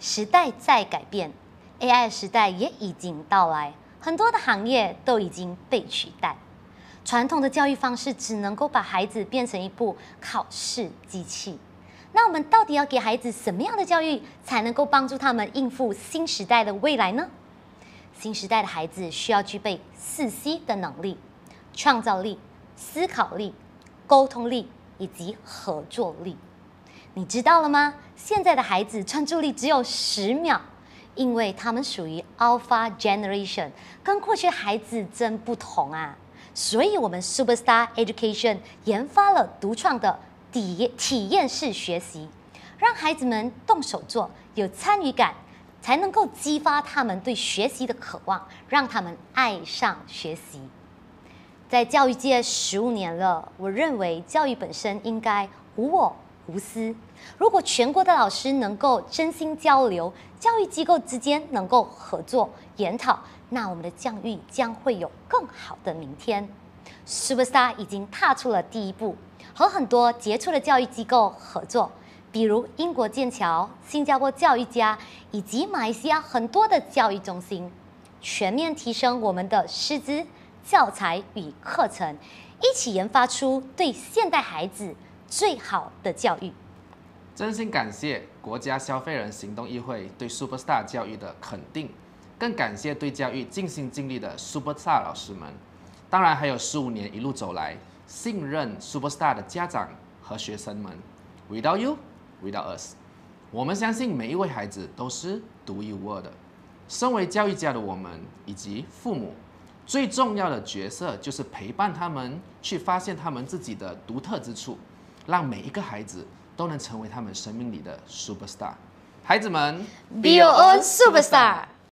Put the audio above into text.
时代在改变，AI 时代也已经到来，很多的行业都已经被取代。传统的教育方式只能够把孩子变成一部考试机器。那我们到底要给孩子什么样的教育，才能够帮助他们应付新时代的未来呢？新时代的孩子需要具备四 C 的能力：创造力、思考力、沟通力以及合作力。你知道了吗？现在的孩子专注力只有十秒，因为他们属于 Alpha Generation，跟过去孩子真不同啊！所以，我们 Superstar Education 研发了独创的体体验式学习，让孩子们动手做，有参与感，才能够激发他们对学习的渴望，让他们爱上学习。在教育界十五年了，我认为教育本身应该无我。无私。如果全国的老师能够真心交流，教育机构之间能够合作研讨，那我们的教育将会有更好的明天。Superstar 已经踏出了第一步，和很多杰出的教育机构合作，比如英国剑桥、新加坡教育家以及马来西亚很多的教育中心，全面提升我们的师资、教材与课程，一起研发出对现代孩子。最好的教育，真心感谢国家消费人行动议会对 Superstar 教育的肯定，更感谢对教育尽心尽力的 Superstar 老师们，当然还有十五年一路走来信任 Superstar 的家长和学生们。Without you, without us，我们相信每一位孩子都是独一无二的。身为教育家的我们以及父母，最重要的角色就是陪伴他们去发现他们自己的独特之处。让每一个孩子都能成为他们生命里的 super star。孩子们，be your own super star。